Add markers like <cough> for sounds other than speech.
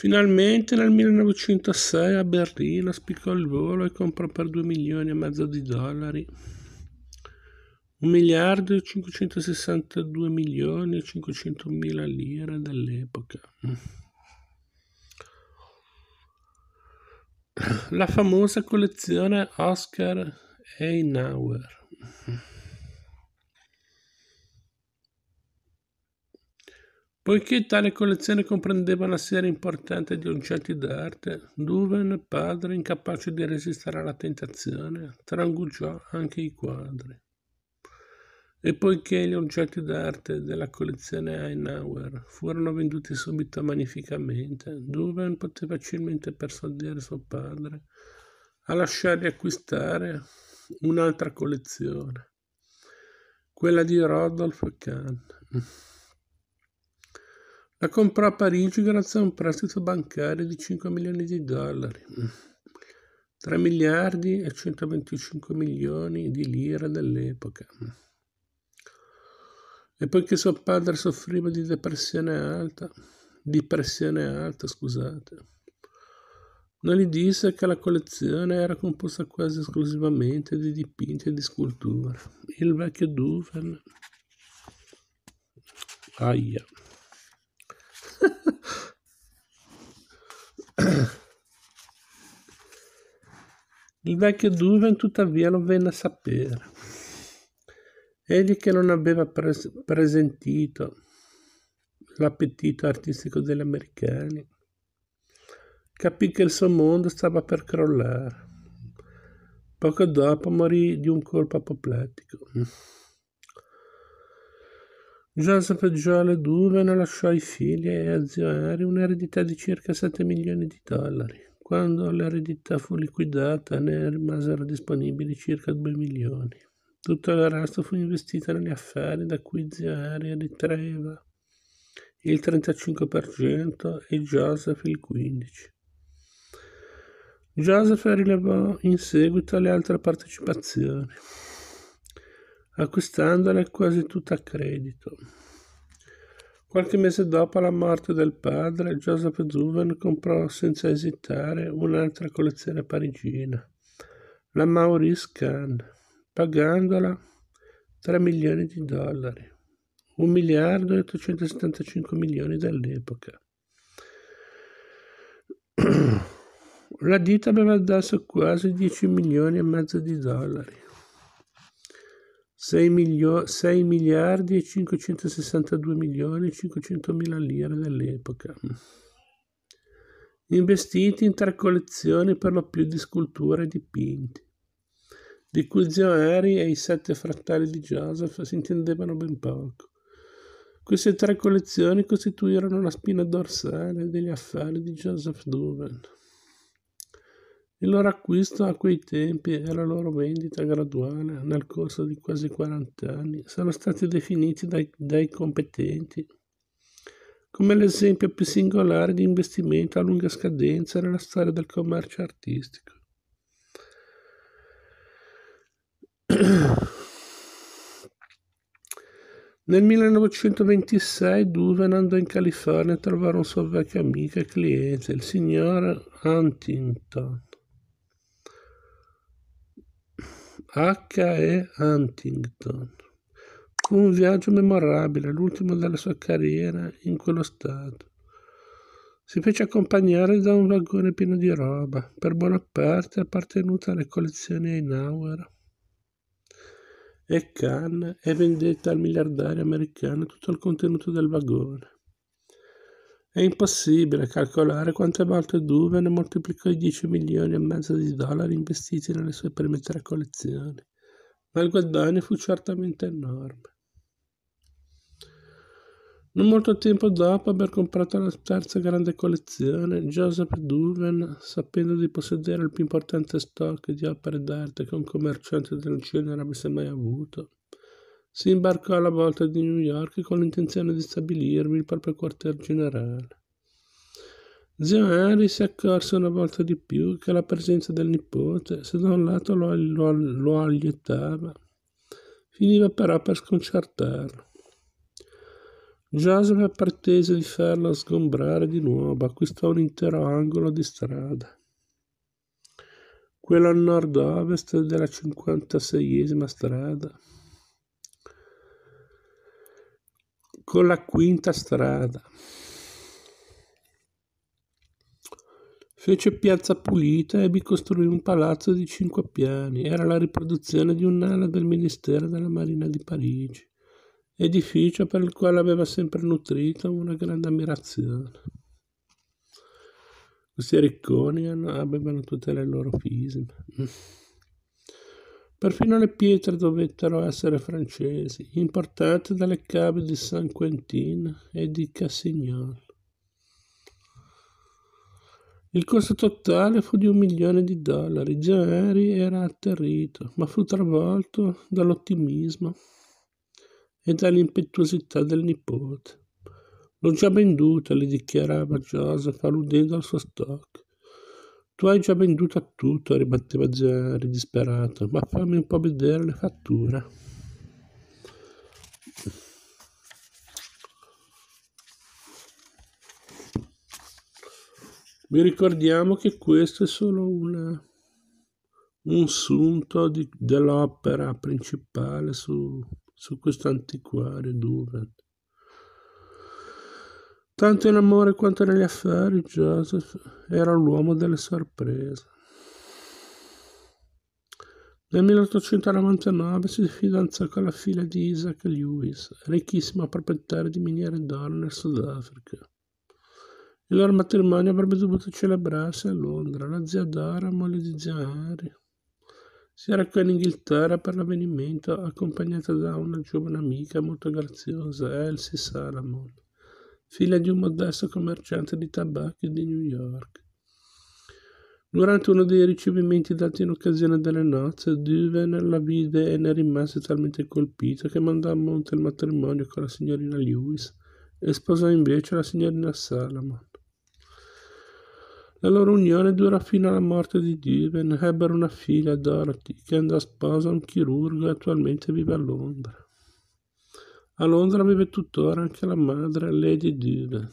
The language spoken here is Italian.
Finalmente nel 1906 a Berlino spiccò il volo e comprò per 2 milioni e mezzo di dollari 1 miliardo e 562 milioni e 500 mila lire dell'epoca. La famosa collezione Oscar Einauer. Poiché tale collezione comprendeva una serie importante di oggetti d'arte, Duven, padre, incapace di resistere alla tentazione, trangugiò anche i quadri. E poiché gli oggetti d'arte della collezione Einauer furono venduti subito magnificamente, Duven poté facilmente persuadere suo padre a lasciargli acquistare un'altra collezione, quella di Rodolphe Kahn. La comprò a Parigi grazie a un um prestito bancario di 5 milioni di dollari, 3 miliardi e 125 milioni di lire dell'epoca. E poiché suo padre soffriva di depressione alta, di pressione alta, scusate, non gli disse che la collezione era composta quasi esclusivamente di dipinti e di sculture. Il vecchio Duven. Aia. Il vecchio Duven tuttavia lo venne a sapere. Egli che non aveva pres- presentito l'appetito artistico degli americani, capì che il suo mondo stava per crollare. Poco dopo morì di un colpo apoplettico. Joseph Joel Duven lasciò ai figli e a zio Harry un'eredità di circa 7 milioni di dollari. Quando l'eredità fu liquidata ne rimasero disponibili circa 2 milioni. Tutto il resto fu investito negli affari da cui zio Harry ritraeva il 35% e Joseph il 15%. Joseph rilevò in seguito le altre partecipazioni acquistandole quasi tutta a credito. Qualche mese dopo la morte del padre, Joseph Duven comprò senza esitare un'altra collezione parigina, la Maurice Kahn, pagandola 3 milioni di dollari, 1 miliardo e 875 milioni dell'epoca. <clears throat> La ditta aveva addosso quasi 10 milioni e mezzo di dollari. 6, milio- 6 miliardi e 562 milioni e 500 mila lire dell'epoca. Investiti in tre collezioni per lo più di sculture e dipinti, di cui zio Harry e i sette fratelli di Joseph si intendevano ben poco. Queste tre collezioni costituirono la spina dorsale degli affari di Joseph Duven. Il loro acquisto a quei tempi e la loro vendita graduale nel corso di quasi 40 anni sono stati definiti dai, dai competenti come l'esempio più singolare di investimento a lunga scadenza nella storia del commercio artistico. <clears throat> Nel 1926 Duven andò in California a trovare un suo vecchio amico e cliente, il signor Huntington H.E. Huntington. Fu un viaggio memorabile, l'ultimo della sua carriera in quello stato. Si fece accompagnare da un vagone pieno di roba, per buona parte appartenuta alle collezioni Einauer e Cannes e vendette al miliardario americano tutto il contenuto del vagone. È impossibile calcolare quante volte Duven moltiplicò i 10 milioni e mezzo di dollari investiti nelle sue prime tre collezioni, ma il guadagno fu certamente enorme. Non molto tempo dopo aver comprato la terza grande collezione, Joseph Duven, sapendo di possedere il più importante stock di opere d'arte che un commerciante del genere avesse mai avuto, si imbarcò alla volta di New York con l'intenzione di stabilirvi il proprio quartier generale. Zio Henry si accorse una volta di più che la presenza del nipote, se da un lato lo, lo, lo allietava, finiva però per sconcertarlo. Joseph pretese di farlo sgombrare di nuovo, acquistò un intero angolo di strada, quello a nord-ovest della 56esima strada con la quinta strada. Fece piazza pulita e vi costruì un palazzo di cinque piani. Era la riproduzione di un'ala del Ministero della Marina di Parigi, edificio per il quale aveva sempre nutrito una grande ammirazione. Questi ricconi avevano tutte le loro fisime. Perfino le pietre dovettero essere francesi, importate dalle cave di San Quentin e di Cassignol. Il costo totale fu di un milione di dollari. Già Harry era atterrito, ma fu travolto dall'ottimismo e dall'impetuosità del nipote. L'ho già venduta, gli dichiarava Joseph, alludendo al suo stock. Tu hai già venduto tutto, ribatteva Jerry disperato, ma fammi un po' vedere le fatture. Vi ricordiamo che questo è solo una, un sunto dell'opera principale su, su questo antiquario Duvet. Tanto in amore quanto negli affari, Joseph era l'uomo delle sorprese. Nel 1899 si fidanzò con la figlia di Isaac Lewis, ricchissima proprietaria di miniere d'oro nel Sudafrica. Il loro matrimonio avrebbe dovuto celebrarsi a Londra. La zia Dora, moglie di zia Harry, si era recò in Inghilterra per l'avvenimento accompagnata da una giovane amica molto graziosa, Elsie Salamon figlia di un modesto commerciante di tabacchi di New York. Durante uno dei ricevimenti dati in occasione delle nozze, Duven la vide e ne rimase talmente colpito che mandò a monte il matrimonio con la signorina Lewis e sposò invece la signorina Salomon. La loro unione durò fino alla morte di Duven, ebbero una figlia, Dorothy, che andò a sposa a un chirurgo e attualmente vive a Londra. A Londra vive tuttora anche la madre, Lady Dylan.